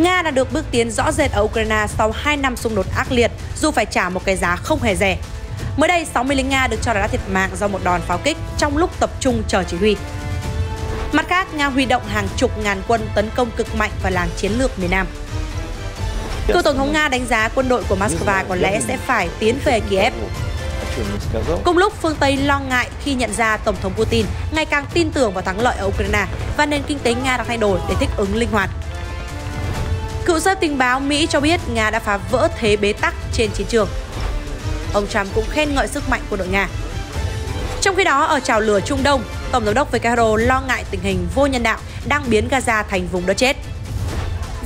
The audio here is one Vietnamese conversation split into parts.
Nga đã được bước tiến rõ rệt ở Ukraine sau 2 năm xung đột ác liệt, dù phải trả một cái giá không hề rẻ. Mới đây, 60 lính Nga được cho là đã thiệt mạng do một đòn pháo kích trong lúc tập trung chờ chỉ huy. Mặt khác, Nga huy động hàng chục ngàn quân tấn công cực mạnh vào làng chiến lược miền Nam. Cựu Tổng thống Nga đánh giá quân đội của Moscow có lẽ sẽ phải tiến về Kiev. Cùng lúc, phương Tây lo ngại khi nhận ra Tổng thống Putin ngày càng tin tưởng vào thắng lợi ở Ukraine và nền kinh tế Nga đang thay đổi để thích ứng linh hoạt. Cựu giới tình báo Mỹ cho biết Nga đã phá vỡ thế bế tắc trên chiến trường. Ông Trump cũng khen ngợi sức mạnh của đội Nga. Trong khi đó, ở trào lửa Trung Đông, Tổng giám đốc WHO lo ngại tình hình vô nhân đạo đang biến Gaza thành vùng đất chết.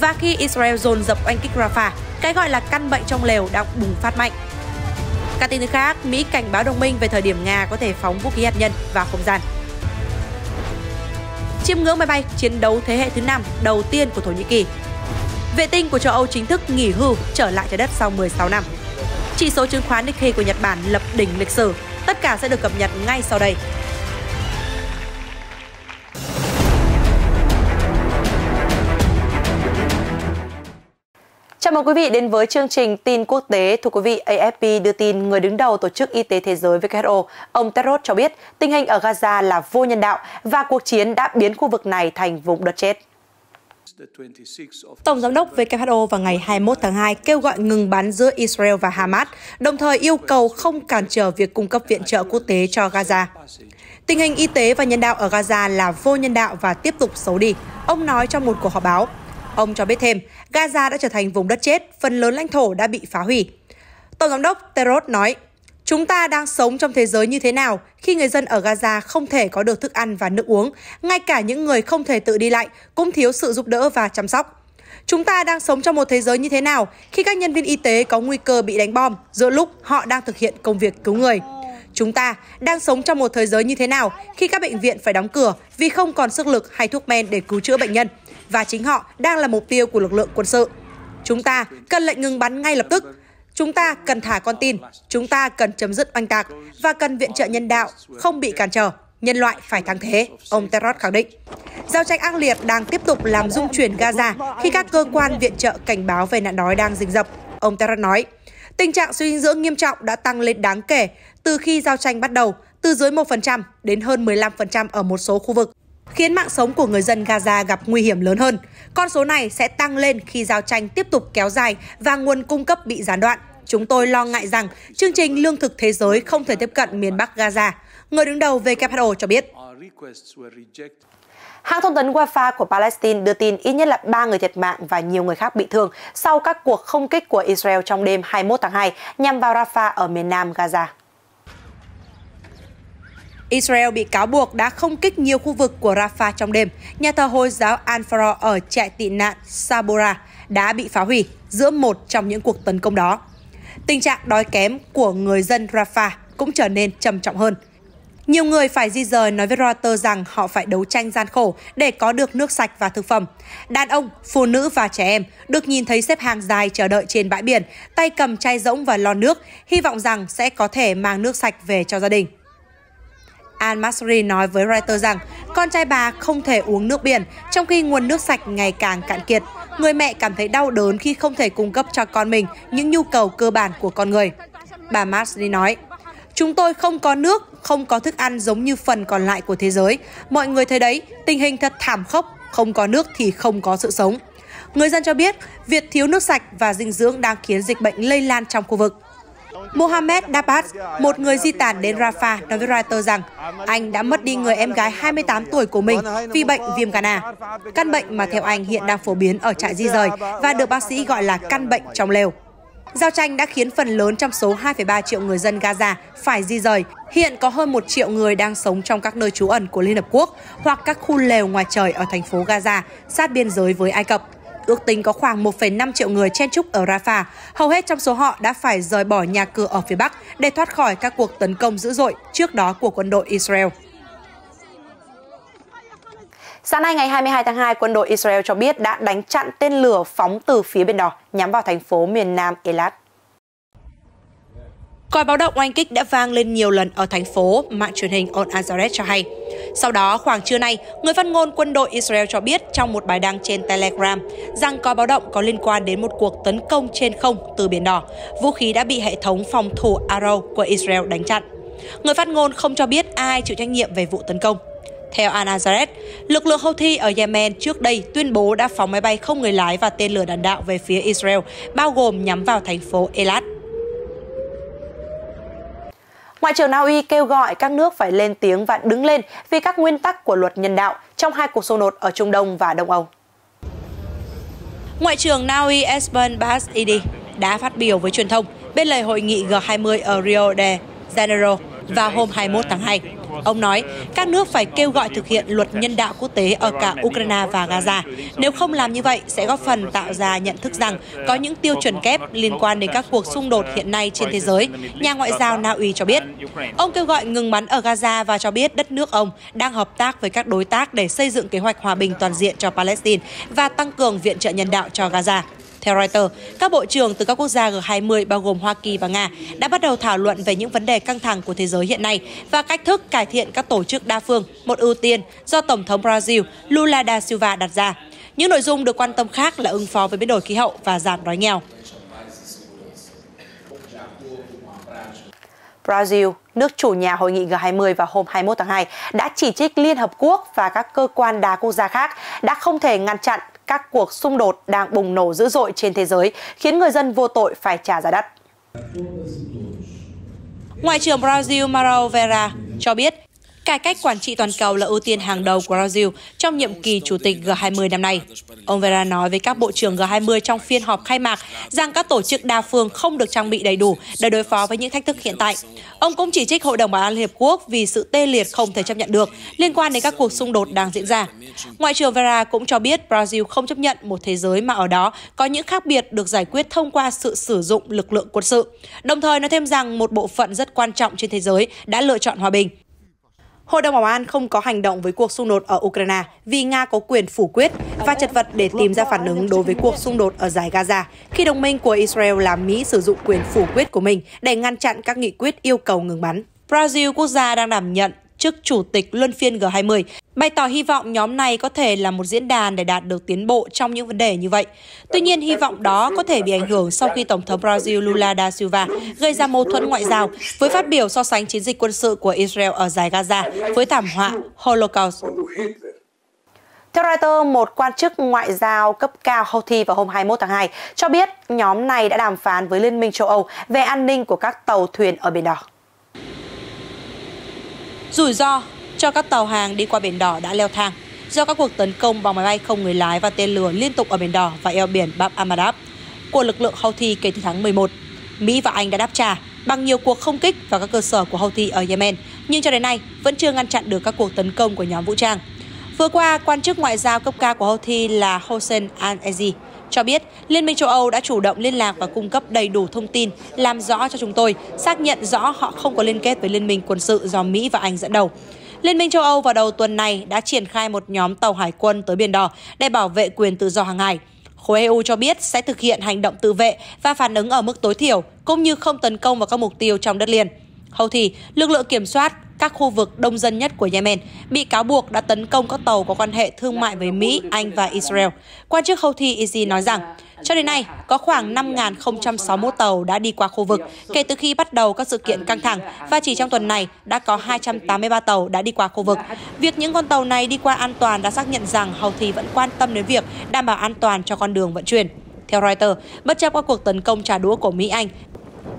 Và khi Israel dồn dập oanh kích Rafah, cái gọi là căn bệnh trong lều đang bùng phát mạnh. Các tin khác, Mỹ cảnh báo đồng minh về thời điểm Nga có thể phóng vũ khí hạt nhân vào không gian. Chiêm ngưỡng máy bay chiến đấu thế hệ thứ 5 đầu tiên của Thổ Nhĩ Kỳ Vệ tinh của châu Âu chính thức nghỉ hưu trở lại trái đất sau 16 năm. Chỉ số chứng khoán Nikkei của Nhật Bản lập đỉnh lịch sử. Tất cả sẽ được cập nhật ngay sau đây. Chào mừng quý vị đến với chương trình tin quốc tế. Thưa quý vị, AFP đưa tin người đứng đầu Tổ chức Y tế Thế giới WHO, ông Tedros cho biết tình hình ở Gaza là vô nhân đạo và cuộc chiến đã biến khu vực này thành vùng đất chết. Tổng giám đốc WHO vào ngày 21 tháng 2 kêu gọi ngừng bắn giữa Israel và Hamas, đồng thời yêu cầu không cản trở việc cung cấp viện trợ quốc tế cho Gaza. Tình hình y tế và nhân đạo ở Gaza là vô nhân đạo và tiếp tục xấu đi, ông nói trong một cuộc họp báo. Ông cho biết thêm, Gaza đã trở thành vùng đất chết, phần lớn lãnh thổ đã bị phá hủy. Tổng giám đốc Terod nói, Chúng ta đang sống trong thế giới như thế nào khi người dân ở Gaza không thể có được thức ăn và nước uống, ngay cả những người không thể tự đi lại cũng thiếu sự giúp đỡ và chăm sóc. Chúng ta đang sống trong một thế giới như thế nào khi các nhân viên y tế có nguy cơ bị đánh bom giữa lúc họ đang thực hiện công việc cứu người. Chúng ta đang sống trong một thế giới như thế nào khi các bệnh viện phải đóng cửa vì không còn sức lực hay thuốc men để cứu chữa bệnh nhân và chính họ đang là mục tiêu của lực lượng quân sự. Chúng ta cần lệnh ngừng bắn ngay lập tức Chúng ta cần thả con tin, chúng ta cần chấm dứt oanh tạc và cần viện trợ nhân đạo không bị cản trở. Nhân loại phải thắng thế, ông Terrot khẳng định. Giao tranh ác liệt đang tiếp tục làm rung chuyển Gaza khi các cơ quan viện trợ cảnh báo về nạn đói đang rình rập. Ông Terrot nói, tình trạng suy dinh dưỡng nghiêm trọng đã tăng lên đáng kể từ khi giao tranh bắt đầu, từ dưới 1% đến hơn 15% ở một số khu vực khiến mạng sống của người dân Gaza gặp nguy hiểm lớn hơn. Con số này sẽ tăng lên khi giao tranh tiếp tục kéo dài và nguồn cung cấp bị gián đoạn. Chúng tôi lo ngại rằng chương trình lương thực thế giới không thể tiếp cận miền Bắc Gaza, người đứng đầu WHO cho biết. Hãng thông tấn Wafa của Palestine đưa tin ít nhất là 3 người thiệt mạng và nhiều người khác bị thương sau các cuộc không kích của Israel trong đêm 21 tháng 2 nhằm vào Rafah ở miền nam Gaza. Israel bị cáo buộc đã không kích nhiều khu vực của Rafah trong đêm. Nhà thờ Hồi giáo Al-Farah ở trại tị nạn Sabora đã bị phá hủy giữa một trong những cuộc tấn công đó. Tình trạng đói kém của người dân Rafah cũng trở nên trầm trọng hơn. Nhiều người phải di rời nói với Reuters rằng họ phải đấu tranh gian khổ để có được nước sạch và thực phẩm. Đàn ông, phụ nữ và trẻ em được nhìn thấy xếp hàng dài chờ đợi trên bãi biển, tay cầm chai rỗng và lon nước, hy vọng rằng sẽ có thể mang nước sạch về cho gia đình. Al-Masri nói với Reuters rằng con trai bà không thể uống nước biển, trong khi nguồn nước sạch ngày càng cạn kiệt. Người mẹ cảm thấy đau đớn khi không thể cung cấp cho con mình những nhu cầu cơ bản của con người. Bà Masri nói, Chúng tôi không có nước, không có thức ăn giống như phần còn lại của thế giới. Mọi người thấy đấy, tình hình thật thảm khốc, không có nước thì không có sự sống. Người dân cho biết, việc thiếu nước sạch và dinh dưỡng đang khiến dịch bệnh lây lan trong khu vực. Mohamed Dabbas, một người di tản đến Rafah, nói với Reuters rằng anh đã mất đi người em gái 28 tuổi của mình vì bệnh viêm gan A, căn bệnh mà theo anh hiện đang phổ biến ở trại di rời và được bác sĩ gọi là căn bệnh trong lều. Giao tranh đã khiến phần lớn trong số 2,3 triệu người dân Gaza phải di rời. Hiện có hơn 1 triệu người đang sống trong các nơi trú ẩn của Liên Hợp Quốc hoặc các khu lều ngoài trời ở thành phố Gaza, sát biên giới với Ai Cập ước tính có khoảng 1,5 triệu người chen trúc ở Rafah. Hầu hết trong số họ đã phải rời bỏ nhà cửa ở phía Bắc để thoát khỏi các cuộc tấn công dữ dội trước đó của quân đội Israel. Sáng nay ngày 22 tháng 2, quân đội Israel cho biết đã đánh chặn tên lửa phóng từ phía bên đó nhắm vào thành phố miền Nam Elat. Còi báo động oanh kích đã vang lên nhiều lần ở thành phố, mạng truyền hình On Azaret cho hay. Sau đó, khoảng trưa nay, người phát ngôn quân đội Israel cho biết trong một bài đăng trên Telegram rằng có báo động có liên quan đến một cuộc tấn công trên không từ Biển Đỏ. Vũ khí đã bị hệ thống phòng thủ Arrow của Israel đánh chặn. Người phát ngôn không cho biết ai chịu trách nhiệm về vụ tấn công. Theo Al Azaret, lực lượng Houthi ở Yemen trước đây tuyên bố đã phóng máy bay không người lái và tên lửa đạn đạo về phía Israel, bao gồm nhắm vào thành phố Elat. Ngoại trưởng Na Uy kêu gọi các nước phải lên tiếng và đứng lên vì các nguyên tắc của luật nhân đạo trong hai cuộc xung đột ở Trung Đông và Đông Âu. Ngoại trưởng Na Uy Espen Bas Idi đã phát biểu với truyền thông bên lề hội nghị G20 ở Rio de Janeiro vào hôm 21 tháng 2. Ông nói, các nước phải kêu gọi thực hiện luật nhân đạo quốc tế ở cả Ukraine và Gaza. Nếu không làm như vậy, sẽ góp phần tạo ra nhận thức rằng có những tiêu chuẩn kép liên quan đến các cuộc xung đột hiện nay trên thế giới, nhà ngoại giao Na Uy cho biết. Ông kêu gọi ngừng bắn ở Gaza và cho biết đất nước ông đang hợp tác với các đối tác để xây dựng kế hoạch hòa bình toàn diện cho Palestine và tăng cường viện trợ nhân đạo cho Gaza. Theo Reuters, các bộ trưởng từ các quốc gia G20 bao gồm Hoa Kỳ và Nga đã bắt đầu thảo luận về những vấn đề căng thẳng của thế giới hiện nay và cách thức cải thiện các tổ chức đa phương, một ưu tiên do Tổng thống Brazil Lula da Silva đặt ra. Những nội dung được quan tâm khác là ứng phó với biến đổi khí hậu và giảm đói nghèo. Brazil, nước chủ nhà hội nghị G20 vào hôm 21 tháng 2, đã chỉ trích Liên Hợp Quốc và các cơ quan đa quốc gia khác đã không thể ngăn chặn các cuộc xung đột đang bùng nổ dữ dội trên thế giới, khiến người dân vô tội phải trả giá đắt. Ngoại trưởng Brazil Mauro Vera cho biết Cải cách quản trị toàn cầu là ưu tiên hàng đầu của Brazil trong nhiệm kỳ chủ tịch G20 năm nay. Ông Vera nói với các bộ trưởng G20 trong phiên họp khai mạc rằng các tổ chức đa phương không được trang bị đầy đủ để đối phó với những thách thức hiện tại. Ông cũng chỉ trích Hội đồng Bảo an Liên Hợp Quốc vì sự tê liệt không thể chấp nhận được liên quan đến các cuộc xung đột đang diễn ra. Ngoại trưởng Vera cũng cho biết Brazil không chấp nhận một thế giới mà ở đó có những khác biệt được giải quyết thông qua sự sử dụng lực lượng quân sự. Đồng thời nói thêm rằng một bộ phận rất quan trọng trên thế giới đã lựa chọn hòa bình. Hội đồng Bảo an không có hành động với cuộc xung đột ở Ukraine vì Nga có quyền phủ quyết và chật vật để tìm ra phản ứng đối với cuộc xung đột ở giải Gaza khi đồng minh của Israel là Mỹ sử dụng quyền phủ quyết của mình để ngăn chặn các nghị quyết yêu cầu ngừng bắn. Brazil, quốc gia đang đảm nhận chức chủ tịch luân phiên G20, bày tỏ hy vọng nhóm này có thể là một diễn đàn để đạt được tiến bộ trong những vấn đề như vậy. Tuy nhiên, hy vọng đó có thể bị ảnh hưởng sau khi Tổng thống Brazil Lula da Silva gây ra mâu thuẫn ngoại giao với phát biểu so sánh chiến dịch quân sự của Israel ở giải Gaza với thảm họa Holocaust. Theo Reuters, một quan chức ngoại giao cấp cao Houthi vào hôm 21 tháng 2 cho biết nhóm này đã đàm phán với Liên minh châu Âu về an ninh của các tàu thuyền ở Biển Đỏ. Rủi ro cho các tàu hàng đi qua Biển Đỏ đã leo thang do các cuộc tấn công bằng máy bay không người lái và tên lửa liên tục ở Biển Đỏ và eo biển Bab Amadab của lực lượng Houthi kể từ tháng 11. Mỹ và Anh đã đáp trả bằng nhiều cuộc không kích vào các cơ sở của Houthi ở Yemen, nhưng cho đến nay vẫn chưa ngăn chặn được các cuộc tấn công của nhóm vũ trang. Vừa qua, quan chức ngoại giao cấp cao của Houthi là Hossein al-Aziz cho biết, Liên minh châu Âu đã chủ động liên lạc và cung cấp đầy đủ thông tin, làm rõ cho chúng tôi, xác nhận rõ họ không có liên kết với Liên minh quân sự do Mỹ và Anh dẫn đầu. Liên minh châu Âu vào đầu tuần này đã triển khai một nhóm tàu hải quân tới Biển Đỏ để bảo vệ quyền tự do hàng hải. Khối EU cho biết sẽ thực hiện hành động tự vệ và phản ứng ở mức tối thiểu, cũng như không tấn công vào các mục tiêu trong đất liền. Houthi, lực lượng kiểm soát các khu vực đông dân nhất của Yemen bị cáo buộc đã tấn công các tàu có quan hệ thương mại với Mỹ, Anh và Israel. Quan chức Houthi Izi nói rằng, cho đến nay, có khoảng 5.061 tàu đã đi qua khu vực kể từ khi bắt đầu các sự kiện căng thẳng và chỉ trong tuần này đã có 283 tàu đã đi qua khu vực. Việc những con tàu này đi qua an toàn đã xác nhận rằng Houthi vẫn quan tâm đến việc đảm bảo an toàn cho con đường vận chuyển. Theo Reuters, bất chấp các cuộc tấn công trả đũa của Mỹ-Anh,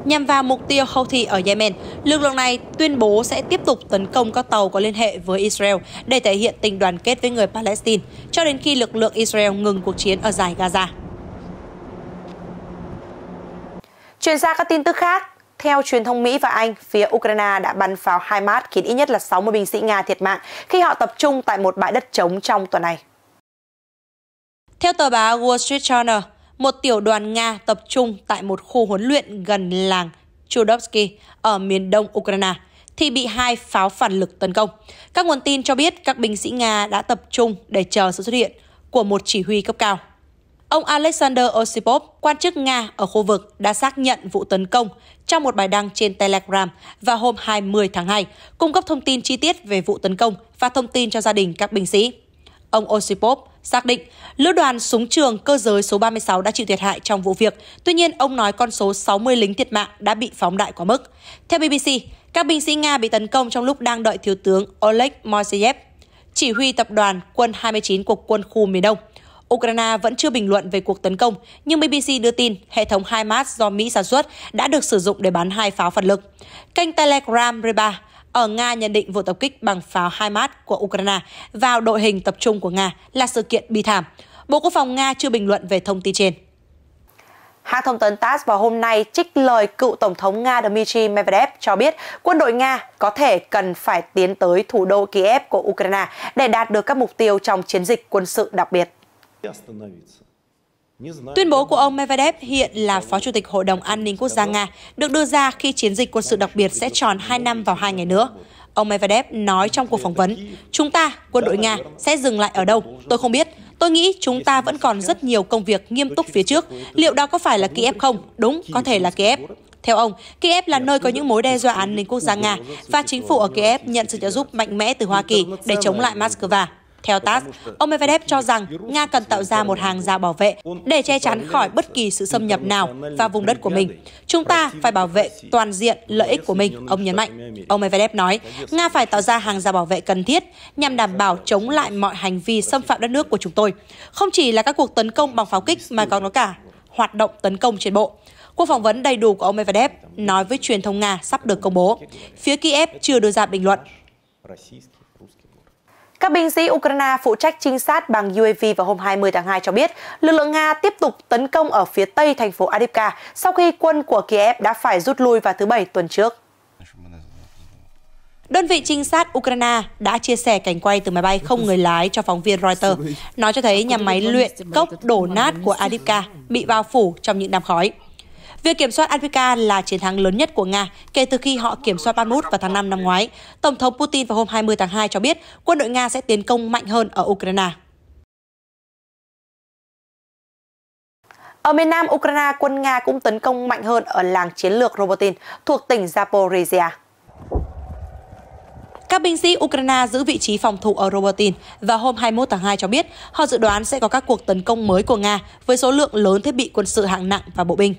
nhằm vào mục tiêu Houthi ở Yemen. Lực lượng này tuyên bố sẽ tiếp tục tấn công các tàu có liên hệ với Israel để thể hiện tình đoàn kết với người Palestine cho đến khi lực lượng Israel ngừng cuộc chiến ở giải Gaza. Chuyển sang các tin tức khác, theo truyền thông Mỹ và Anh, phía Ukraine đã bắn pháo HIMARS khiến ít nhất là 60 binh sĩ Nga thiệt mạng khi họ tập trung tại một bãi đất trống trong tuần này. Theo tờ báo Wall Street Journal, một tiểu đoàn Nga tập trung tại một khu huấn luyện gần làng Chudovsky ở miền đông Ukraine thì bị hai pháo phản lực tấn công. Các nguồn tin cho biết các binh sĩ Nga đã tập trung để chờ sự xuất hiện của một chỉ huy cấp cao. Ông Alexander Osipov, quan chức Nga ở khu vực, đã xác nhận vụ tấn công trong một bài đăng trên Telegram vào hôm 20 tháng 2, cung cấp thông tin chi tiết về vụ tấn công và thông tin cho gia đình các binh sĩ. Ông Osipov xác định lữ đoàn súng trường cơ giới số 36 đã chịu thiệt hại trong vụ việc. Tuy nhiên, ông nói con số 60 lính thiệt mạng đã bị phóng đại quá mức. Theo BBC, các binh sĩ Nga bị tấn công trong lúc đang đợi thiếu tướng Oleg Moiseyev, chỉ huy tập đoàn quân 29 của quân khu miền Đông. Ukraine vẫn chưa bình luận về cuộc tấn công, nhưng BBC đưa tin hệ thống HIMARS do Mỹ sản xuất đã được sử dụng để bắn hai pháo phản lực. Kênh Telegram Reba ở Nga nhận định vụ tập kích bằng pháo HIMARS của Ukraine vào đội hình tập trung của Nga là sự kiện bi thảm. Bộ Quốc phòng Nga chưa bình luận về thông tin trên. Hãng thông tấn TASS vào hôm nay trích lời cựu Tổng thống Nga Dmitry Medvedev cho biết quân đội Nga có thể cần phải tiến tới thủ đô Kiev của Ukraine để đạt được các mục tiêu trong chiến dịch quân sự đặc biệt. Tuyên bố của ông Medvedev hiện là Phó Chủ tịch Hội đồng An ninh Quốc gia Nga, được đưa ra khi chiến dịch quân sự đặc biệt sẽ tròn 2 năm vào 2 ngày nữa. Ông Medvedev nói trong cuộc phỏng vấn, chúng ta, quân đội Nga, sẽ dừng lại ở đâu? Tôi không biết. Tôi nghĩ chúng ta vẫn còn rất nhiều công việc nghiêm túc phía trước. Liệu đó có phải là Kiev không? Đúng, có thể là Kiev. Theo ông, Kiev là nơi có những mối đe dọa an ninh quốc gia Nga và chính phủ ở Kiev nhận sự trợ giúp mạnh mẽ từ Hoa Kỳ để chống lại Moscow. Theo TASS, ông Medvedev cho rằng Nga cần tạo ra một hàng rào bảo vệ để che chắn khỏi bất kỳ sự xâm nhập nào vào vùng đất của mình. Chúng ta phải bảo vệ toàn diện lợi ích của mình, ông nhấn mạnh. Ông Medvedev nói, Nga phải tạo ra hàng rào bảo vệ cần thiết nhằm đảm bảo chống lại mọi hành vi xâm phạm đất nước của chúng tôi. Không chỉ là các cuộc tấn công bằng pháo kích mà còn có cả hoạt động tấn công trên bộ. Cuộc phỏng vấn đầy đủ của ông Medvedev nói với truyền thông Nga sắp được công bố. Phía Kiev chưa đưa ra bình luận. Các binh sĩ Ukraine phụ trách trinh sát bằng UAV vào hôm 20 tháng 2 cho biết lực lượng Nga tiếp tục tấn công ở phía tây thành phố Adivka sau khi quân của Kiev đã phải rút lui vào thứ Bảy tuần trước. Đơn vị trinh sát Ukraine đã chia sẻ cảnh quay từ máy bay không người lái cho phóng viên Reuters. Nó cho thấy nhà máy luyện cốc đổ nát của Adivka bị bao phủ trong những đám khói. Việc kiểm soát Afrika là chiến thắng lớn nhất của Nga kể từ khi họ kiểm soát Bakhmut vào tháng 5 năm ngoái. Tổng thống Putin vào hôm 20 tháng 2 cho biết quân đội Nga sẽ tiến công mạnh hơn ở Ukraine. Ở miền nam Ukraine, quân Nga cũng tấn công mạnh hơn ở làng chiến lược Robotin thuộc tỉnh Zaporizhia. Các binh sĩ Ukraine giữ vị trí phòng thủ ở Robotin và hôm 21 tháng 2 cho biết họ dự đoán sẽ có các cuộc tấn công mới của Nga với số lượng lớn thiết bị quân sự hạng nặng và bộ binh.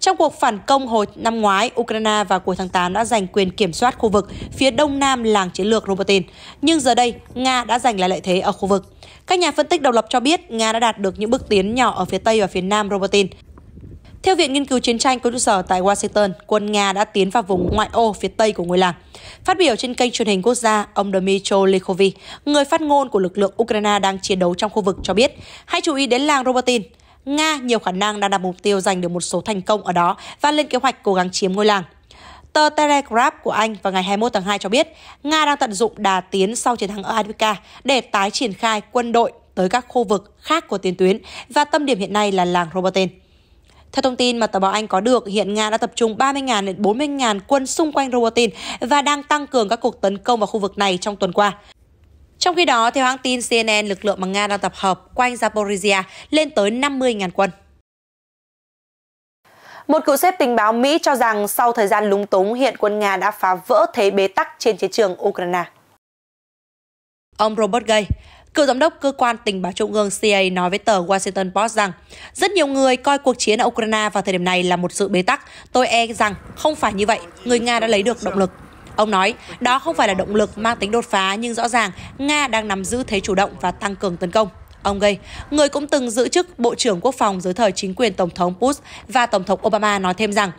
Trong cuộc phản công hồi năm ngoái, Ukraine vào cuối tháng 8 đã giành quyền kiểm soát khu vực phía đông nam làng chiến lược Robotin. Nhưng giờ đây, Nga đã giành lại lợi thế ở khu vực. Các nhà phân tích độc lập cho biết Nga đã đạt được những bước tiến nhỏ ở phía tây và phía nam Robotin. Theo Viện Nghiên cứu Chiến tranh có trụ sở tại Washington, quân Nga đã tiến vào vùng ngoại ô phía tây của ngôi làng. Phát biểu trên kênh truyền hình quốc gia, ông Dmitry Likhovi, người phát ngôn của lực lượng Ukraine đang chiến đấu trong khu vực cho biết, hãy chú ý đến làng Robotin. Nga nhiều khả năng đang đặt mục tiêu giành được một số thành công ở đó và lên kế hoạch cố gắng chiếm ngôi làng. Tờ Telegraph của Anh vào ngày 21 tháng 2 cho biết, Nga đang tận dụng đà tiến sau chiến thắng ở Advika để tái triển khai quân đội tới các khu vực khác của tiền tuyến và tâm điểm hiện nay là làng Roboten. Theo thông tin mà tờ báo Anh có được, hiện Nga đã tập trung 30.000 đến 40.000 quân xung quanh Robotin và đang tăng cường các cuộc tấn công vào khu vực này trong tuần qua. Trong khi đó, theo hãng tin CNN, lực lượng mà Nga đang tập hợp quanh Zaporizhia lên tới 50.000 quân. Một cựu xếp tình báo Mỹ cho rằng sau thời gian lúng túng, hiện quân Nga đã phá vỡ thế bế tắc trên chiến trường Ukraine. Ông Robert Gay, cựu giám đốc cơ quan tình báo trung ương CIA nói với tờ Washington Post rằng rất nhiều người coi cuộc chiến ở Ukraine vào thời điểm này là một sự bế tắc. Tôi e rằng không phải như vậy, người Nga đã lấy được động lực. Ông nói, đó không phải là động lực mang tính đột phá nhưng rõ ràng Nga đang nắm giữ thế chủ động và tăng cường tấn công. Ông Gay, người cũng từng giữ chức Bộ trưởng Quốc phòng dưới thời chính quyền Tổng thống Bush và Tổng thống Obama nói thêm rằng,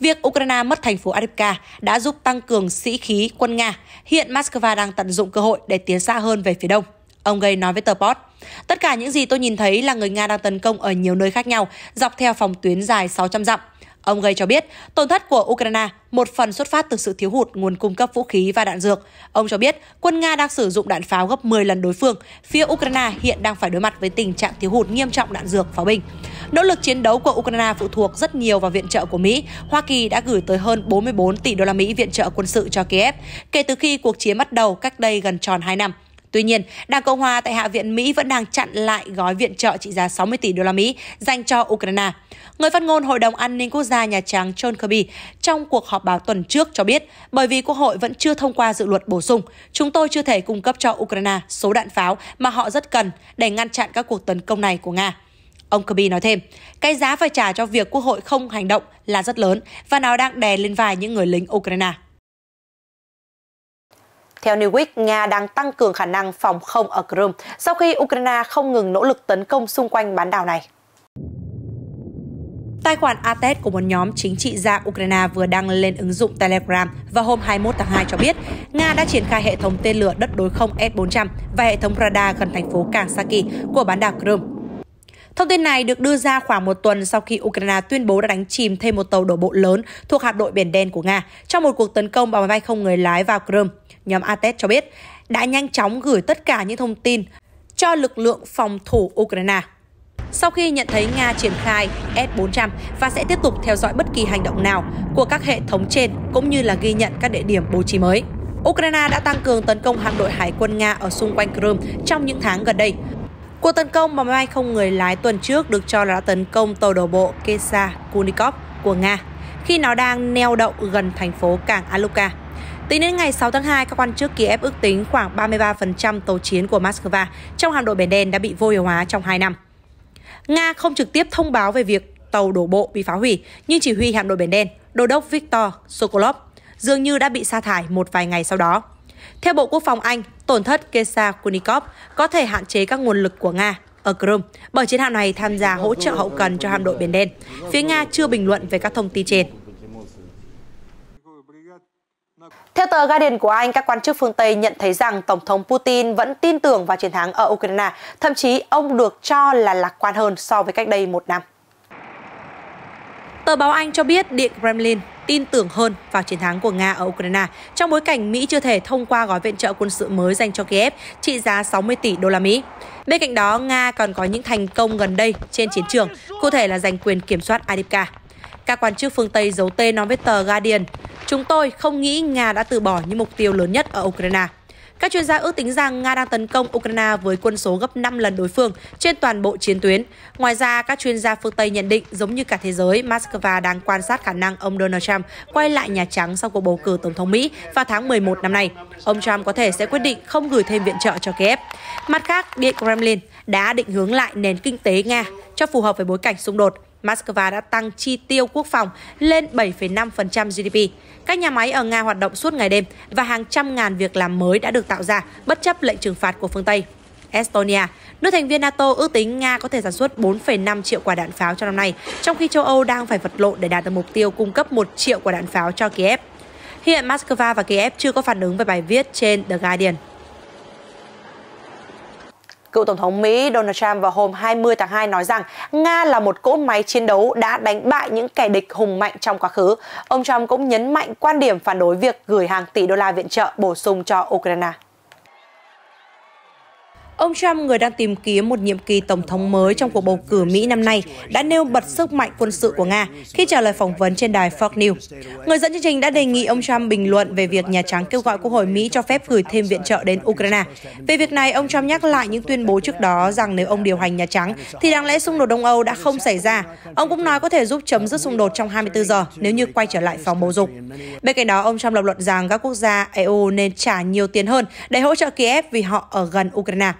việc Ukraine mất thành phố Adivka đã giúp tăng cường sĩ khí quân Nga. Hiện Moscow đang tận dụng cơ hội để tiến xa hơn về phía đông. Ông Gay nói với tờ Port, tất cả những gì tôi nhìn thấy là người Nga đang tấn công ở nhiều nơi khác nhau, dọc theo phòng tuyến dài 600 dặm. Ông Gây cho biết, tổn thất của Ukraine một phần xuất phát từ sự thiếu hụt nguồn cung cấp vũ khí và đạn dược. Ông cho biết, quân Nga đang sử dụng đạn pháo gấp 10 lần đối phương. Phía Ukraine hiện đang phải đối mặt với tình trạng thiếu hụt nghiêm trọng đạn dược, pháo binh. Nỗ lực chiến đấu của Ukraine phụ thuộc rất nhiều vào viện trợ của Mỹ. Hoa Kỳ đã gửi tới hơn 44 tỷ đô la Mỹ viện trợ quân sự cho Kiev kể từ khi cuộc chiến bắt đầu cách đây gần tròn 2 năm. Tuy nhiên, Đảng Cộng hòa tại Hạ viện Mỹ vẫn đang chặn lại gói viện trợ trị giá 60 tỷ đô la Mỹ dành cho Ukraine. Người phát ngôn Hội đồng An ninh Quốc gia Nhà Trắng John Kirby trong cuộc họp báo tuần trước cho biết, bởi vì Quốc hội vẫn chưa thông qua dự luật bổ sung, chúng tôi chưa thể cung cấp cho Ukraine số đạn pháo mà họ rất cần để ngăn chặn các cuộc tấn công này của Nga. Ông Kirby nói thêm, cái giá phải trả cho việc Quốc hội không hành động là rất lớn và nó đang đè lên vai những người lính Ukraine. Theo Newsweek, Nga đang tăng cường khả năng phòng không ở Crimea sau khi Ukraine không ngừng nỗ lực tấn công xung quanh bán đảo này. Tài khoản ATES của một nhóm chính trị gia Ukraine vừa đăng lên ứng dụng Telegram vào hôm 21 tháng 2 cho biết Nga đã triển khai hệ thống tên lửa đất đối không S-400 và hệ thống radar gần thành phố Kansaki của bán đảo Crimea. Thông tin này được đưa ra khoảng một tuần sau khi Ukraine tuyên bố đã đánh chìm thêm một tàu đổ bộ lớn thuộc hạm đội Biển Đen của Nga trong một cuộc tấn công bằng máy bay không người lái vào Crimea. Nhóm ATES cho biết đã nhanh chóng gửi tất cả những thông tin cho lực lượng phòng thủ Ukraine sau khi nhận thấy Nga triển khai S-400 và sẽ tiếp tục theo dõi bất kỳ hành động nào của các hệ thống trên cũng như là ghi nhận các địa điểm bố trí mới. Ukraine đã tăng cường tấn công hạm đội hải quân Nga ở xung quanh Crimea trong những tháng gần đây. Cuộc tấn công bằng máy bay không người lái tuần trước được cho là đã tấn công tàu đổ bộ Kesa Kunikov của Nga khi nó đang neo đậu gần thành phố cảng Aluka. Tính đến ngày 6 tháng 2, các quan chức Kiev ước tính khoảng 33% tàu chiến của Moscow trong hạm đội Biển Đen đã bị vô hiệu hóa trong 2 năm. Nga không trực tiếp thông báo về việc tàu đổ bộ bị phá hủy, nhưng chỉ huy hạm đội Biển Đen, đô đốc Viktor Sokolov dường như đã bị sa thải một vài ngày sau đó. Theo Bộ Quốc phòng Anh, tổn thất Kesa Kunikov có thể hạn chế các nguồn lực của Nga ở Crimea bởi chiến hạm này tham gia hỗ trợ hậu cần cho hạm đội Biển Đen. Phía Nga chưa bình luận về các thông tin trên. Theo tờ Guardian của Anh, các quan chức phương Tây nhận thấy rằng Tổng thống Putin vẫn tin tưởng vào chiến thắng ở Ukraine, thậm chí ông được cho là lạc quan hơn so với cách đây một năm. Tờ báo Anh cho biết Điện Kremlin tin tưởng hơn vào chiến thắng của Nga ở Ukraine trong bối cảnh Mỹ chưa thể thông qua gói viện trợ quân sự mới dành cho Kiev trị giá 60 tỷ đô la Mỹ. Bên cạnh đó, Nga còn có những thành công gần đây trên chiến trường, cụ thể là giành quyền kiểm soát Adipka. Các quan chức phương Tây giấu tên nói với tờ Guardian, chúng tôi không nghĩ Nga đã từ bỏ những mục tiêu lớn nhất ở Ukraine. Các chuyên gia ước tính rằng Nga đang tấn công Ukraine với quân số gấp 5 lần đối phương trên toàn bộ chiến tuyến. Ngoài ra, các chuyên gia phương Tây nhận định giống như cả thế giới, Moscow đang quan sát khả năng ông Donald Trump quay lại Nhà Trắng sau cuộc bầu cử Tổng thống Mỹ vào tháng 11 năm nay. Ông Trump có thể sẽ quyết định không gửi thêm viện trợ cho Kiev. Mặt khác, Điện Kremlin đã định hướng lại nền kinh tế Nga cho phù hợp với bối cảnh xung đột. Moscow đã tăng chi tiêu quốc phòng lên 7,5% GDP. Các nhà máy ở Nga hoạt động suốt ngày đêm và hàng trăm ngàn việc làm mới đã được tạo ra bất chấp lệnh trừng phạt của phương Tây. Estonia. Nước thành viên NATO ước tính Nga có thể sản xuất 4,5 triệu quả đạn pháo trong năm nay, trong khi châu Âu đang phải vật lộn để đạt được mục tiêu cung cấp 1 triệu quả đạn pháo cho Kiev. Hiện Moscow và Kiev chưa có phản ứng về bài viết trên The Guardian. Cựu Tổng thống Mỹ Donald Trump vào hôm 20 tháng 2 nói rằng Nga là một cỗ máy chiến đấu đã đánh bại những kẻ địch hùng mạnh trong quá khứ. Ông Trump cũng nhấn mạnh quan điểm phản đối việc gửi hàng tỷ đô la viện trợ bổ sung cho Ukraine. Ông Trump, người đang tìm kiếm một nhiệm kỳ tổng thống mới trong cuộc bầu cử Mỹ năm nay, đã nêu bật sức mạnh quân sự của Nga khi trả lời phỏng vấn trên đài Fox News. Người dẫn chương trình đã đề nghị ông Trump bình luận về việc Nhà Trắng kêu gọi Quốc hội Mỹ cho phép gửi thêm viện trợ đến Ukraine. Về việc này, ông Trump nhắc lại những tuyên bố trước đó rằng nếu ông điều hành Nhà Trắng thì đáng lẽ xung đột Đông Âu đã không xảy ra. Ông cũng nói có thể giúp chấm dứt xung đột trong 24 giờ nếu như quay trở lại phòng bầu dục. Bên cạnh đó, ông Trump lập luận rằng các quốc gia EU nên trả nhiều tiền hơn để hỗ trợ Kiev vì họ ở gần Ukraine.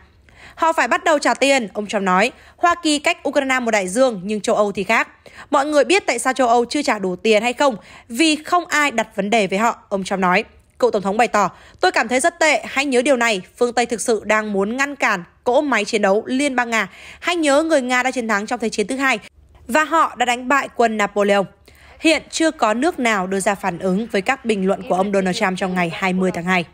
Họ phải bắt đầu trả tiền, ông Trump nói. Hoa Kỳ cách Ukraine một đại dương, nhưng châu Âu thì khác. Mọi người biết tại sao châu Âu chưa trả đủ tiền hay không, vì không ai đặt vấn đề với họ, ông Trump nói. Cựu Tổng thống bày tỏ, tôi cảm thấy rất tệ, hãy nhớ điều này, phương Tây thực sự đang muốn ngăn cản cỗ máy chiến đấu Liên bang Nga. Hãy nhớ người Nga đã chiến thắng trong Thế chiến thứ hai và họ đã đánh bại quân Napoleon. Hiện chưa có nước nào đưa ra phản ứng với các bình luận của ông Donald Trump trong ngày 20 tháng 2.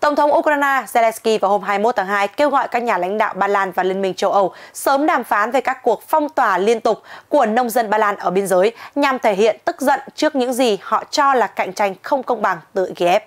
Tổng thống Ukraine Zelensky vào hôm 21 tháng 2 kêu gọi các nhà lãnh đạo Ba Lan và Liên minh châu Âu sớm đàm phán về các cuộc phong tỏa liên tục của nông dân Ba Lan ở biên giới nhằm thể hiện tức giận trước những gì họ cho là cạnh tranh không công bằng từ Kiev.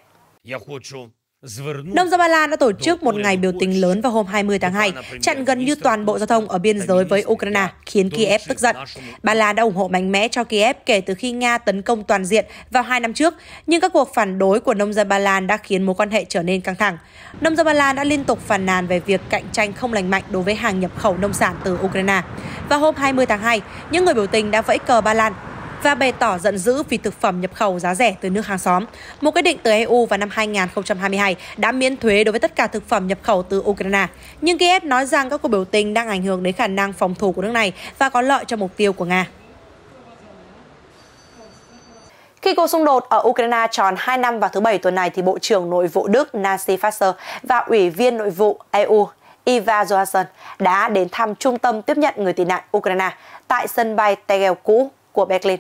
Đông Gia Ba Lan đã tổ chức một ngày biểu tình lớn vào hôm 20 tháng 2, chặn gần như toàn bộ giao thông ở biên giới với Ukraine, khiến Kiev tức giận. Ba Lan đã ủng hộ mạnh mẽ cho Kiev kể từ khi Nga tấn công toàn diện vào hai năm trước, nhưng các cuộc phản đối của Đông Gia Ba Lan đã khiến mối quan hệ trở nên căng thẳng. Đông Gia Ba Lan đã liên tục phàn nàn về việc cạnh tranh không lành mạnh đối với hàng nhập khẩu nông sản từ Ukraine. Vào hôm 20 tháng 2, những người biểu tình đã vẫy cờ Ba Lan và bày tỏ giận dữ vì thực phẩm nhập khẩu giá rẻ từ nước hàng xóm. Một quyết định từ EU vào năm 2022 đã miễn thuế đối với tất cả thực phẩm nhập khẩu từ Ukraine. Nhưng Kiev nói rằng các cuộc biểu tình đang ảnh hưởng đến khả năng phòng thủ của nước này và có lợi cho mục tiêu của Nga. Khi cuộc xung đột ở Ukraine tròn 2 năm vào thứ Bảy tuần này, thì Bộ trưởng Nội vụ Đức Nancy Faeser và Ủy viên Nội vụ EU Eva Johansson đã đến thăm trung tâm tiếp nhận người tị nạn Ukraine tại sân bay Tegel cũ của Berlin.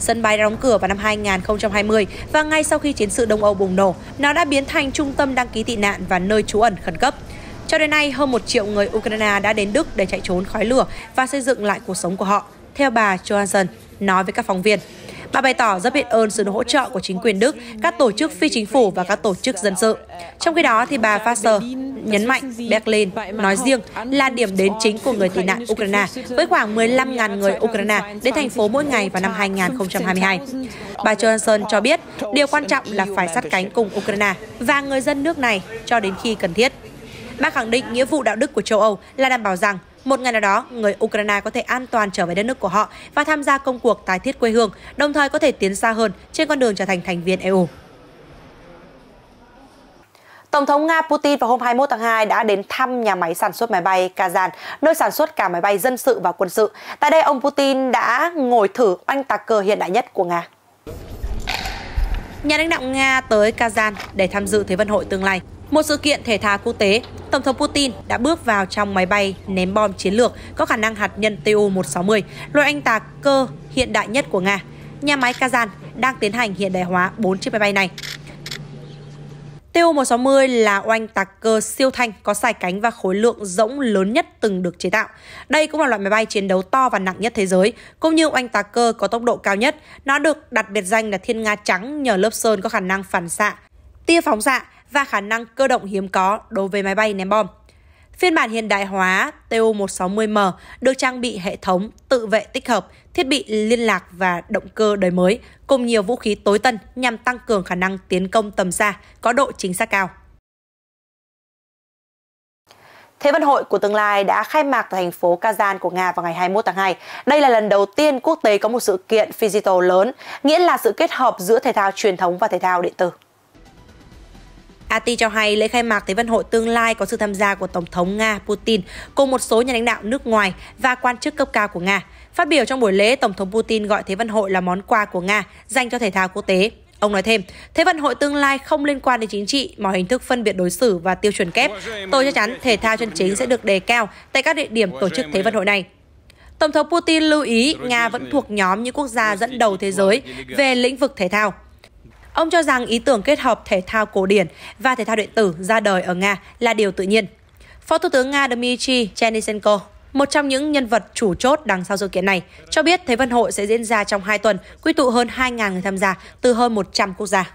Sân bay đã đóng cửa vào năm 2020 và ngay sau khi chiến sự Đông Âu bùng nổ, nó đã biến thành trung tâm đăng ký tị nạn và nơi trú ẩn khẩn cấp. Cho đến nay, hơn một triệu người Ukraine đã đến Đức để chạy trốn khói lửa và xây dựng lại cuộc sống của họ, theo bà Johansson nói với các phóng viên. Bà bày tỏ rất biết ơn sự hỗ trợ của chính quyền Đức, các tổ chức phi chính phủ và các tổ chức dân sự. Trong khi đó, thì bà Fasser nhấn mạnh Berlin nói riêng là điểm đến chính của người tị nạn Ukraine với khoảng 15.000 người Ukraine đến thành phố mỗi ngày vào năm 2022. Bà Johnson cho biết điều quan trọng là phải sát cánh cùng Ukraine và người dân nước này cho đến khi cần thiết. Bà khẳng định nghĩa vụ đạo đức của châu Âu là đảm bảo rằng một ngày nào đó, người Ukraine có thể an toàn trở về đất nước của họ và tham gia công cuộc tái thiết quê hương, đồng thời có thể tiến xa hơn trên con đường trở thành thành viên EU. Tổng thống Nga Putin vào hôm 21 tháng 2 đã đến thăm nhà máy sản xuất máy bay Kazan, nơi sản xuất cả máy bay dân sự và quân sự. Tại đây, ông Putin đã ngồi thử oanh tạc cờ hiện đại nhất của Nga. Nhà lãnh đạo Nga tới Kazan để tham dự Thế vận hội tương lai. Một sự kiện thể thao quốc tế, Tổng thống Putin đã bước vào trong máy bay ném bom chiến lược có khả năng hạt nhân Tu-160, loại anh tạc cơ hiện đại nhất của Nga. Nhà máy Kazan đang tiến hành hiện đại hóa 4 chiếc máy bay này. Tu-160 là oanh tạc cơ siêu thanh có sải cánh và khối lượng rỗng lớn nhất từng được chế tạo. Đây cũng là loại máy bay chiến đấu to và nặng nhất thế giới, cũng như oanh tạc cơ có tốc độ cao nhất. Nó được đặt biệt danh là Thiên Nga Trắng nhờ lớp sơn có khả năng phản xạ, tia phóng xạ và khả năng cơ động hiếm có đối với máy bay ném bom. Phiên bản hiện đại hóa TU-160M được trang bị hệ thống tự vệ tích hợp, thiết bị liên lạc và động cơ đời mới, cùng nhiều vũ khí tối tân nhằm tăng cường khả năng tiến công tầm xa, có độ chính xác cao. Thế vận hội của tương lai đã khai mạc tại thành phố Kazan của Nga vào ngày 21 tháng 2. Đây là lần đầu tiên quốc tế có một sự kiện physical lớn, nghĩa là sự kết hợp giữa thể thao truyền thống và thể thao điện tử. Ati cho hay lễ khai mạc Thế vận hội tương lai có sự tham gia của Tổng thống Nga Putin cùng một số nhà lãnh đạo nước ngoài và quan chức cấp cao của Nga. Phát biểu trong buổi lễ, Tổng thống Putin gọi Thế vận hội là món quà của Nga dành cho thể thao quốc tế. Ông nói thêm, Thế vận hội tương lai không liên quan đến chính trị, mà hình thức phân biệt đối xử và tiêu chuẩn kép. Tôi chắc chắn thể thao chân chính sẽ được đề cao tại các địa điểm tổ chức Thế vận hội này. Tổng thống Putin lưu ý Nga vẫn thuộc nhóm những quốc gia dẫn đầu thế giới về lĩnh vực thể thao. Ông cho rằng ý tưởng kết hợp thể thao cổ điển và thể thao điện tử ra đời ở Nga là điều tự nhiên. Phó Thủ tướng Nga Dmitry Chenisenko, một trong những nhân vật chủ chốt đằng sau sự kiện này, cho biết Thế vận hội sẽ diễn ra trong 2 tuần, quy tụ hơn 2.000 người tham gia từ hơn 100 quốc gia.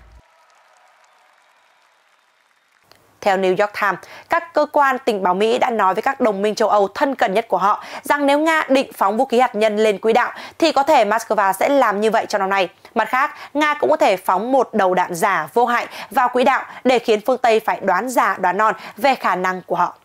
Theo New York Times, các cơ quan tình báo Mỹ đã nói với các đồng minh châu Âu thân cận nhất của họ rằng nếu Nga định phóng vũ khí hạt nhân lên quỹ đạo thì có thể Moscow sẽ làm như vậy trong năm nay. Mặt khác, Nga cũng có thể phóng một đầu đạn giả vô hại vào quỹ đạo để khiến phương Tây phải đoán giả đoán non về khả năng của họ.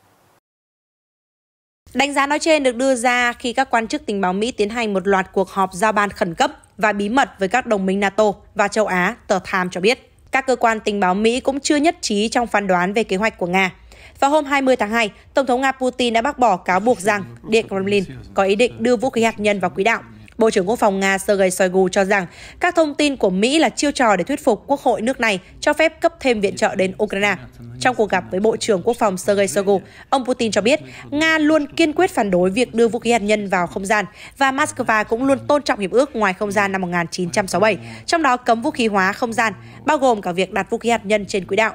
Đánh giá nói trên được đưa ra khi các quan chức tình báo Mỹ tiến hành một loạt cuộc họp giao ban khẩn cấp và bí mật với các đồng minh NATO và châu Á, tờ Time cho biết. Các cơ quan tình báo Mỹ cũng chưa nhất trí trong phán đoán về kế hoạch của Nga. Vào hôm 20 tháng 2, Tổng thống Nga Putin đã bác bỏ cáo buộc rằng Điện Kremlin có ý định đưa vũ khí hạt nhân vào quỹ đạo. Bộ trưởng Quốc phòng Nga Sergei Shoigu cho rằng các thông tin của Mỹ là chiêu trò để thuyết phục Quốc hội nước này cho phép cấp thêm viện trợ đến Ukraine. Trong cuộc gặp với Bộ trưởng Quốc phòng Sergei Shoigu, ông Putin cho biết Nga luôn kiên quyết phản đối việc đưa vũ khí hạt nhân vào không gian và Moscow cũng luôn tôn trọng hiệp ước ngoài không gian năm 1967, trong đó cấm vũ khí hóa không gian, bao gồm cả việc đặt vũ khí hạt nhân trên quỹ đạo.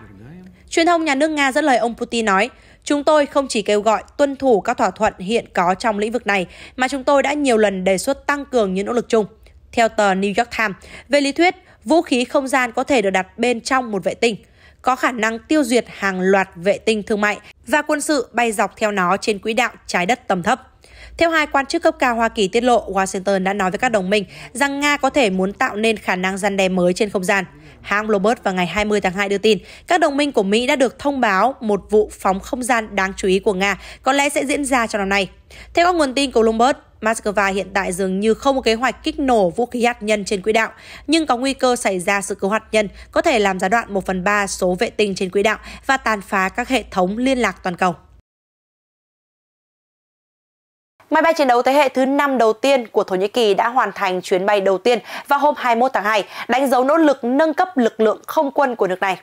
Truyền thông nhà nước Nga dẫn lời ông Putin nói, Chúng tôi không chỉ kêu gọi tuân thủ các thỏa thuận hiện có trong lĩnh vực này, mà chúng tôi đã nhiều lần đề xuất tăng cường những nỗ lực chung. Theo tờ New York Times, về lý thuyết, vũ khí không gian có thể được đặt bên trong một vệ tinh, có khả năng tiêu diệt hàng loạt vệ tinh thương mại và quân sự bay dọc theo nó trên quỹ đạo trái đất tầm thấp. Theo hai quan chức cấp cao Hoa Kỳ tiết lộ, Washington đã nói với các đồng minh rằng Nga có thể muốn tạo nên khả năng gian đe mới trên không gian – Hãng Bloomberg vào ngày 20 tháng 2 đưa tin, các đồng minh của Mỹ đã được thông báo một vụ phóng không gian đáng chú ý của Nga có lẽ sẽ diễn ra trong năm nay. Theo các nguồn tin của Bloomberg, Moscow hiện tại dường như không có kế hoạch kích nổ vũ khí hạt nhân trên quỹ đạo, nhưng có nguy cơ xảy ra sự cố hạt nhân có thể làm gián đoạn 1 phần 3 số vệ tinh trên quỹ đạo và tàn phá các hệ thống liên lạc toàn cầu. Máy bay chiến đấu thế hệ thứ 5 đầu tiên của Thổ Nhĩ Kỳ đã hoàn thành chuyến bay đầu tiên vào hôm 21 tháng 2, đánh dấu nỗ lực nâng cấp lực lượng không quân của nước này.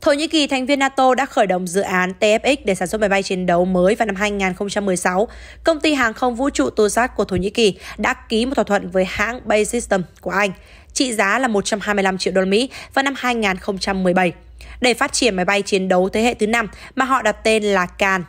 Thổ Nhĩ Kỳ, thành viên NATO đã khởi động dự án TFX để sản xuất máy bay chiến đấu mới vào năm 2016. Công ty hàng không vũ trụ Tosat của Thổ Nhĩ Kỳ đã ký một thỏa thuận với hãng Bay System của Anh, trị giá là 125 triệu đô la Mỹ vào năm 2017 để phát triển máy bay chiến đấu thế hệ thứ 5 mà họ đặt tên là Can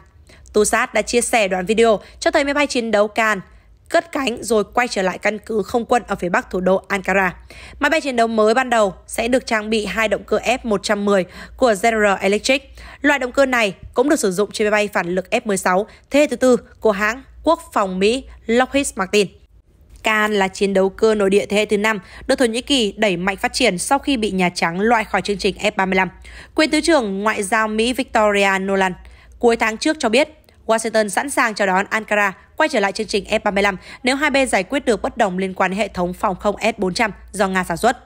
Tusat đã chia sẻ đoạn video cho thấy máy bay chiến đấu Can cất cánh rồi quay trở lại căn cứ không quân ở phía bắc thủ đô Ankara. Máy bay chiến đấu mới ban đầu sẽ được trang bị hai động cơ F-110 của General Electric. Loại động cơ này cũng được sử dụng trên máy bay phản lực F-16 thế hệ thứ tư của hãng quốc phòng Mỹ Lockheed Martin. Can là chiến đấu cơ nội địa thế hệ thứ 5 được Thổ Nhĩ Kỳ đẩy mạnh phát triển sau khi bị Nhà Trắng loại khỏi chương trình F-35. Quyền Thứ trưởng Ngoại giao Mỹ Victoria Nolan cuối tháng trước cho biết Washington sẵn sàng chào đón Ankara quay trở lại chương trình F-35 nếu hai bên giải quyết được bất đồng liên quan đến hệ thống phòng không S-400 do Nga sản xuất.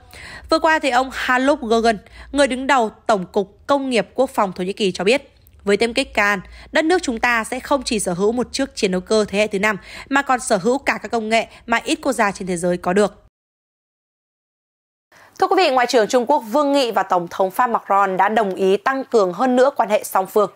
Vừa qua, thì ông Halup Gogan, người đứng đầu Tổng cục Công nghiệp Quốc phòng Thổ Nhĩ Kỳ cho biết, với tiêm kích Can, đất nước chúng ta sẽ không chỉ sở hữu một chiếc chiến đấu cơ thế hệ thứ năm mà còn sở hữu cả các công nghệ mà ít quốc gia trên thế giới có được. Thưa quý vị, Ngoại trưởng Trung Quốc Vương Nghị và Tổng thống Pháp Macron đã đồng ý tăng cường hơn nữa quan hệ song phương.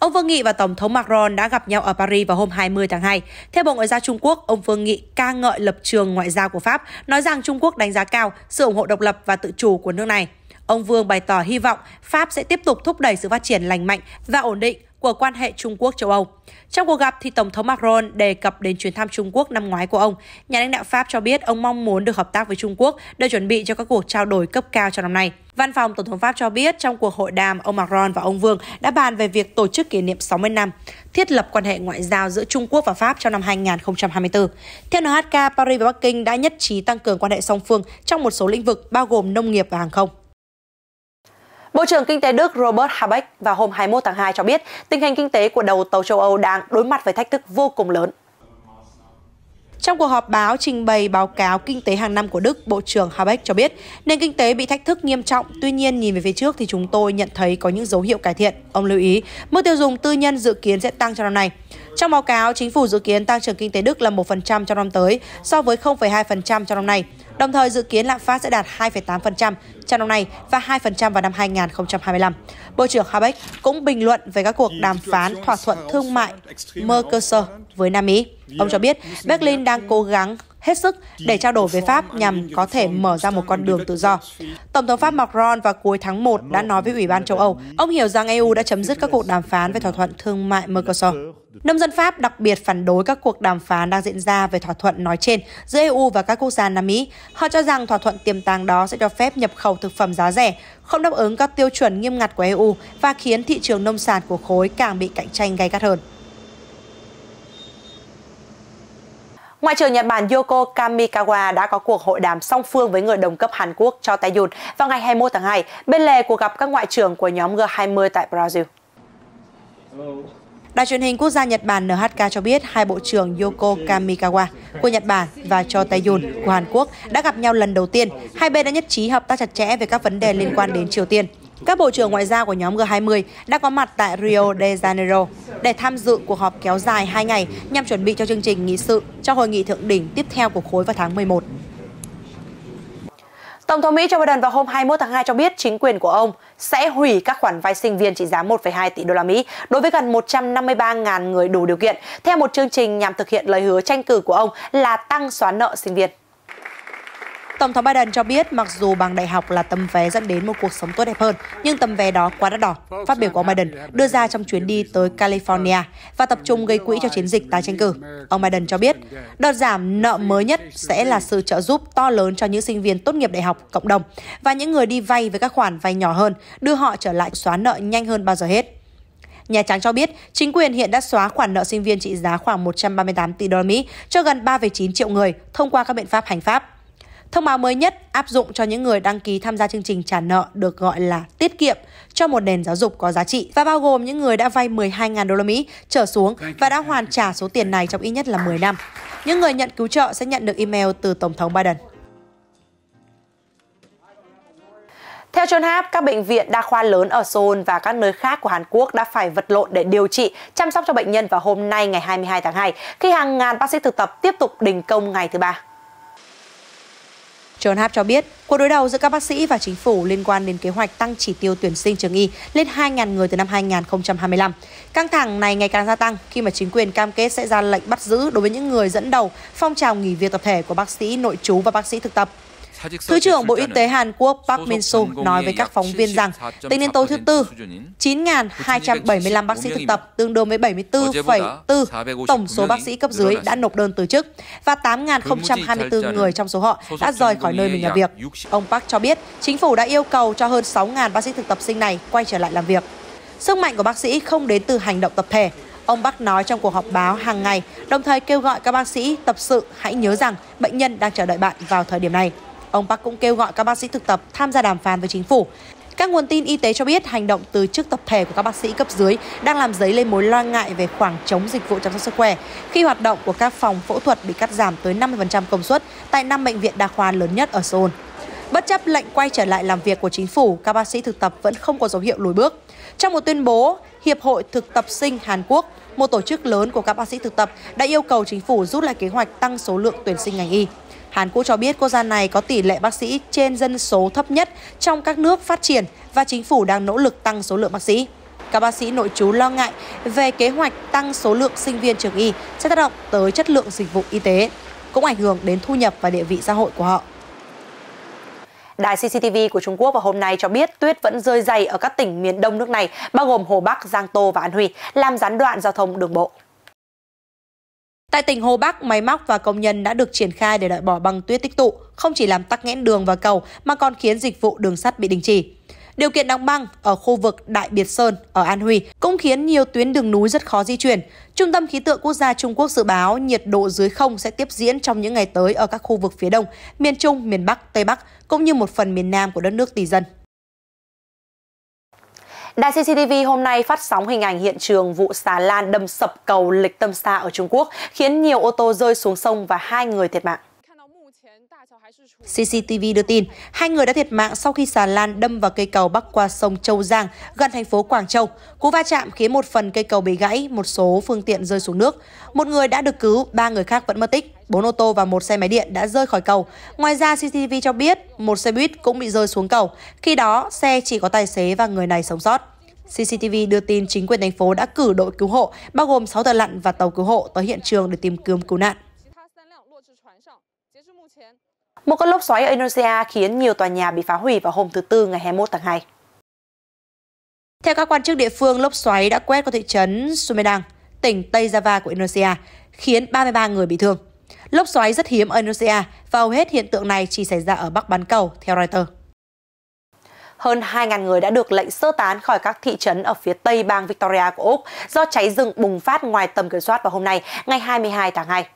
Ông Vương Nghị và Tổng thống Macron đã gặp nhau ở Paris vào hôm 20 tháng 2. Theo Bộ Ngoại giao Trung Quốc, ông Vương Nghị ca ngợi lập trường ngoại giao của Pháp, nói rằng Trung Quốc đánh giá cao sự ủng hộ độc lập và tự chủ của nước này. Ông Vương bày tỏ hy vọng Pháp sẽ tiếp tục thúc đẩy sự phát triển lành mạnh và ổn định của quan hệ Trung Quốc-châu Âu. Trong cuộc gặp thì Tổng thống Macron đề cập đến chuyến thăm Trung Quốc năm ngoái của ông. Nhà lãnh đạo Pháp cho biết ông mong muốn được hợp tác với Trung Quốc để chuẩn bị cho các cuộc trao đổi cấp cao trong năm nay. Văn phòng Tổng thống Pháp cho biết trong cuộc hội đàm, ông Macron và ông Vương đã bàn về việc tổ chức kỷ niệm 60 năm thiết lập quan hệ ngoại giao giữa Trung Quốc và Pháp trong năm 2024. Theo NHK, Paris và Bắc Kinh đã nhất trí tăng cường quan hệ song phương trong một số lĩnh vực bao gồm nông nghiệp và hàng không. Bộ trưởng Kinh tế Đức Robert Habeck vào hôm 21 tháng 2 cho biết tình hình kinh tế của đầu tàu châu Âu đang đối mặt với thách thức vô cùng lớn. Trong cuộc họp báo trình bày báo cáo kinh tế hàng năm của Đức, Bộ trưởng Habeck cho biết nền kinh tế bị thách thức nghiêm trọng, tuy nhiên nhìn về phía trước thì chúng tôi nhận thấy có những dấu hiệu cải thiện. Ông lưu ý, mức tiêu dùng tư nhân dự kiến sẽ tăng trong năm nay. Trong báo cáo, chính phủ dự kiến tăng trưởng kinh tế Đức là 1% trong năm tới so với 0,2% trong năm nay. Đồng thời dự kiến lạm phát sẽ đạt 2,8% trong năm nay và 2% vào năm 2025. Bộ trưởng Habeck cũng bình luận về các cuộc đàm phán thỏa thuận thương mại Mercosur với Nam Mỹ. Ông cho biết Berlin đang cố gắng hết sức để trao đổi với Pháp nhằm có thể mở ra một con đường tự do. Tổng thống Pháp Macron vào cuối tháng 1 đã nói với Ủy ban châu Âu, ông hiểu rằng EU đã chấm dứt các cuộc đàm phán về thỏa thuận thương mại Mercosur. Nông dân Pháp đặc biệt phản đối các cuộc đàm phán đang diễn ra về thỏa thuận nói trên giữa EU và các quốc gia Nam Mỹ. Họ cho rằng thỏa thuận tiềm tàng đó sẽ cho phép nhập khẩu thực phẩm giá rẻ, không đáp ứng các tiêu chuẩn nghiêm ngặt của EU và khiến thị trường nông sản của khối càng bị cạnh tranh gay gắt hơn. Ngoại trưởng Nhật Bản Yoko Kamikawa đã có cuộc hội đàm song phương với người đồng cấp Hàn Quốc Cho Tae Yoon vào ngày 21 tháng 2 bên lề cuộc gặp các ngoại trưởng của nhóm G20 tại Brazil. Đài truyền hình quốc gia Nhật Bản NHK cho biết hai bộ trưởng Yoko Kamikawa của Nhật Bản và Cho Tae-yoon của Hàn Quốc đã gặp nhau lần đầu tiên. Hai bên đã nhất trí hợp tác chặt chẽ về các vấn đề liên quan đến Triều Tiên. Các bộ trưởng ngoại giao của nhóm G20 đã có mặt tại Rio de Janeiro để tham dự cuộc họp kéo dài 2 ngày nhằm chuẩn bị cho chương trình nghị sự cho hội nghị thượng đỉnh tiếp theo của khối vào tháng 11. Tổng thống Mỹ Joe Biden vào hôm 21 tháng 2 cho biết chính quyền của ông sẽ hủy các khoản vay sinh viên trị giá 1,2 tỷ đô la Mỹ đối với gần 153.000 người đủ điều kiện theo một chương trình nhằm thực hiện lời hứa tranh cử của ông là tăng xóa nợ sinh viên. Tổng thống Biden cho biết mặc dù bằng đại học là tấm vé dẫn đến một cuộc sống tốt đẹp hơn, nhưng tấm vé đó quá đắt đỏ, phát biểu của ông Biden đưa ra trong chuyến đi tới California và tập trung gây quỹ cho chiến dịch tái tranh cử. Ông Biden cho biết, đợt giảm nợ mới nhất sẽ là sự trợ giúp to lớn cho những sinh viên tốt nghiệp đại học cộng đồng và những người đi vay với các khoản vay nhỏ hơn, đưa họ trở lại xóa nợ nhanh hơn bao giờ hết. Nhà Trắng cho biết, chính quyền hiện đã xóa khoản nợ sinh viên trị giá khoảng 138 tỷ đô la Mỹ cho gần 3,9 triệu người thông qua các biện pháp hành pháp. Thông báo mới nhất áp dụng cho những người đăng ký tham gia chương trình trả nợ được gọi là tiết kiệm cho một nền giáo dục có giá trị và bao gồm những người đã vay 12.000 đô la Mỹ trở xuống và đã hoàn trả số tiền này trong ít nhất là 10 năm. Những người nhận cứu trợ sẽ nhận được email từ Tổng thống Biden. Theo John Hap, các bệnh viện đa khoa lớn ở Seoul và các nơi khác của Hàn Quốc đã phải vật lộn để điều trị, chăm sóc cho bệnh nhân vào hôm nay ngày 22 tháng 2, khi hàng ngàn bác sĩ thực tập tiếp tục đình công ngày thứ ba. John Hap cho biết, cuộc đối đầu giữa các bác sĩ và chính phủ liên quan đến kế hoạch tăng chỉ tiêu tuyển sinh trường y lên 2.000 người từ năm 2025. Căng thẳng này ngày càng gia tăng khi mà chính quyền cam kết sẽ ra lệnh bắt giữ đối với những người dẫn đầu phong trào nghỉ việc tập thể của bác sĩ nội trú và bác sĩ thực tập. Thứ trưởng Bộ Y tế Hàn Quốc Park min so nói với các phóng viên rằng tính đến tối thứ Tư, 9.275 bác sĩ thực tập tương đương với 74,4 tổng số bác sĩ cấp dưới đã nộp đơn từ chức và 8.024 người trong số họ đã rời khỏi nơi mình làm việc. Ông Park cho biết chính phủ đã yêu cầu cho hơn 6.000 bác sĩ thực tập sinh này quay trở lại làm việc. Sức mạnh của bác sĩ không đến từ hành động tập thể, Ông Bắc nói trong cuộc họp báo hàng ngày, đồng thời kêu gọi các bác sĩ tập sự hãy nhớ rằng bệnh nhân đang chờ đợi bạn vào thời điểm này. Ông Park cũng kêu gọi các bác sĩ thực tập tham gia đàm phán với chính phủ. Các nguồn tin y tế cho biết hành động từ chức tập thể của các bác sĩ cấp dưới đang làm dấy lên mối lo ngại về khoảng trống dịch vụ chăm sóc sức khỏe khi hoạt động của các phòng phẫu thuật bị cắt giảm tới 50% công suất tại năm bệnh viện đa khoa lớn nhất ở Seoul. Bất chấp lệnh quay trở lại làm việc của chính phủ, các bác sĩ thực tập vẫn không có dấu hiệu lùi bước. Trong một tuyên bố, Hiệp hội Thực tập sinh Hàn Quốc, một tổ chức lớn của các bác sĩ thực tập, đã yêu cầu chính phủ rút lại kế hoạch tăng số lượng tuyển sinh ngành y. Hàn Quốc cho biết quốc gia này có tỷ lệ bác sĩ trên dân số thấp nhất trong các nước phát triển và chính phủ đang nỗ lực tăng số lượng bác sĩ. Các bác sĩ nội trú lo ngại về kế hoạch tăng số lượng sinh viên trường y sẽ tác động tới chất lượng dịch vụ y tế, cũng ảnh hưởng đến thu nhập và địa vị xã hội của họ. Đài CCTV của Trung Quốc vào hôm nay cho biết tuyết vẫn rơi dày ở các tỉnh miền đông nước này, bao gồm Hồ Bắc, Giang Tô và An Huy, làm gián đoạn giao thông đường bộ. Tại tỉnh Hồ Bắc, máy móc và công nhân đã được triển khai để loại bỏ băng tuyết tích tụ, không chỉ làm tắc nghẽn đường và cầu mà còn khiến dịch vụ đường sắt bị đình chỉ. Điều kiện đóng băng ở khu vực Đại Biệt Sơn ở An Huy cũng khiến nhiều tuyến đường núi rất khó di chuyển. Trung tâm khí tượng quốc gia Trung Quốc dự báo nhiệt độ dưới không sẽ tiếp diễn trong những ngày tới ở các khu vực phía đông, miền Trung, miền Bắc, Tây Bắc cũng như một phần miền Nam của đất nước tỷ dân. Đài CCTV hôm nay phát sóng hình ảnh hiện trường vụ xà lan đâm sập cầu Lịch Tâm Sa ở Trung Quốc, khiến nhiều ô tô rơi xuống sông và hai người thiệt mạng. CCTV đưa tin, hai người đã thiệt mạng sau khi xà lan đâm vào cây cầu bắc qua sông Châu Giang gần thành phố Quảng Châu. Cú va chạm khiến một phần cây cầu bị gãy, một số phương tiện rơi xuống nước. Một người đã được cứu, ba người khác vẫn mất tích. Bốn ô tô và một xe máy điện đã rơi khỏi cầu. Ngoài ra, CCTV cho biết một xe buýt cũng bị rơi xuống cầu. Khi đó, xe chỉ có tài xế và người này sống sót. CCTV đưa tin chính quyền thành phố đã cử đội cứu hộ, bao gồm 6 tàu lặn và tàu cứu hộ tới hiện trường để tìm kiếm cứu nạn. Một cơn lốc xoáy ở Indonesia khiến nhiều tòa nhà bị phá hủy vào hôm thứ Tư ngày 21 tháng 2. Theo các quan chức địa phương, lốc xoáy đã quét qua thị trấn Sumedang, tỉnh Tây Java của Indonesia, khiến 33 người bị thương. Lốc xoáy rất hiếm ở Indonesia và hầu hết hiện tượng này chỉ xảy ra ở Bắc Bán Cầu, theo Reuters. Hơn 2.000 người đã được lệnh sơ tán khỏi các thị trấn ở phía tây bang Victoria của Úc do cháy rừng bùng phát ngoài tầm kiểm soát vào hôm nay, ngày 22 tháng 2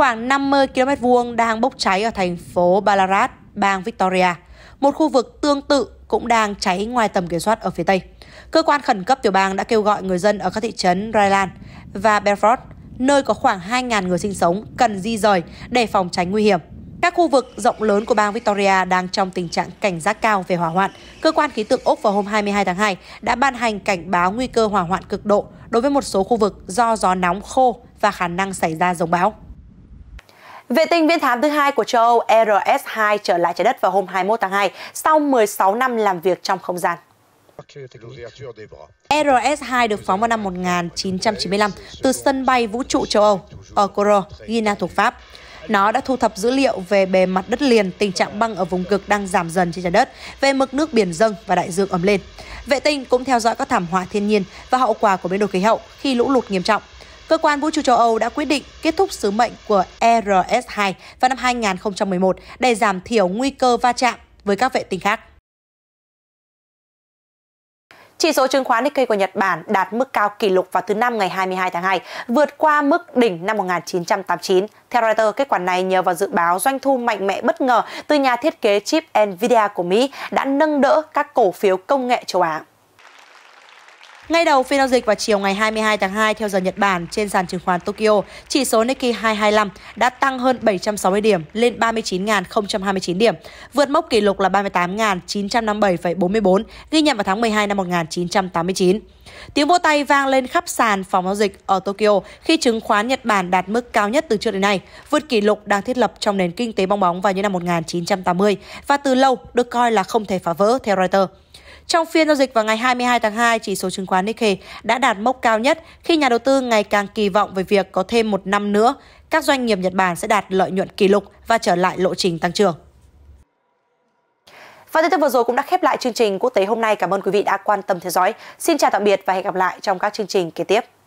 khoảng 50 km vuông đang bốc cháy ở thành phố Ballarat, bang Victoria. Một khu vực tương tự cũng đang cháy ngoài tầm kiểm soát ở phía Tây. Cơ quan khẩn cấp tiểu bang đã kêu gọi người dân ở các thị trấn Ryland và Bedford, nơi có khoảng 2.000 người sinh sống, cần di rời để phòng tránh nguy hiểm. Các khu vực rộng lớn của bang Victoria đang trong tình trạng cảnh giác cao về hỏa hoạn. Cơ quan khí tượng Úc vào hôm 22 tháng 2 đã ban hành cảnh báo nguy cơ hỏa hoạn cực độ đối với một số khu vực do gió nóng khô và khả năng xảy ra giống bão. Vệ tinh viễn thám thứ hai của châu Âu RS-2 trở lại trái đất vào hôm 21 tháng 2 sau 16 năm làm việc trong không gian. RS-2 được phóng vào năm 1995 từ sân bay vũ trụ châu Âu ở Coro, Guinea thuộc Pháp. Nó đã thu thập dữ liệu về bề mặt đất liền, tình trạng băng ở vùng cực đang giảm dần trên trái đất, về mực nước biển dâng và đại dương ấm lên. Vệ tinh cũng theo dõi các thảm họa thiên nhiên và hậu quả của biến đổi khí hậu khi lũ lụt nghiêm trọng. Cơ quan vũ trụ châu Âu đã quyết định kết thúc sứ mệnh của ERS-2 vào năm 2011 để giảm thiểu nguy cơ va chạm với các vệ tinh khác. Chỉ số chứng khoán Nikkei của Nhật Bản đạt mức cao kỷ lục vào thứ Năm ngày 22 tháng 2, vượt qua mức đỉnh năm 1989. Theo Reuters, kết quả này nhờ vào dự báo doanh thu mạnh mẽ bất ngờ từ nhà thiết kế chip Nvidia của Mỹ đã nâng đỡ các cổ phiếu công nghệ châu Á. Ngay đầu phiên giao dịch vào chiều ngày 22 tháng 2 theo giờ Nhật Bản trên sàn chứng khoán Tokyo, chỉ số Nikkei 225 đã tăng hơn 760 điểm lên 39.029 điểm, vượt mốc kỷ lục là 38.957,44 ghi nhận vào tháng 12 năm 1989. Tiếng vỗ tay vang lên khắp sàn phòng giao dịch ở Tokyo khi chứng khoán Nhật Bản đạt mức cao nhất từ trước đến nay, vượt kỷ lục đang thiết lập trong nền kinh tế bong bóng vào những năm 1980 và từ lâu được coi là không thể phá vỡ theo Reuters. Trong phiên giao dịch vào ngày 22 tháng 2, chỉ số chứng khoán Nikkei đã đạt mốc cao nhất khi nhà đầu tư ngày càng kỳ vọng về việc có thêm một năm nữa, các doanh nghiệp Nhật Bản sẽ đạt lợi nhuận kỷ lục và trở lại lộ trình tăng trưởng. Và tin tức vừa rồi cũng đã khép lại chương trình quốc tế hôm nay. Cảm ơn quý vị đã quan tâm theo dõi. Xin chào tạm biệt và hẹn gặp lại trong các chương trình kế tiếp.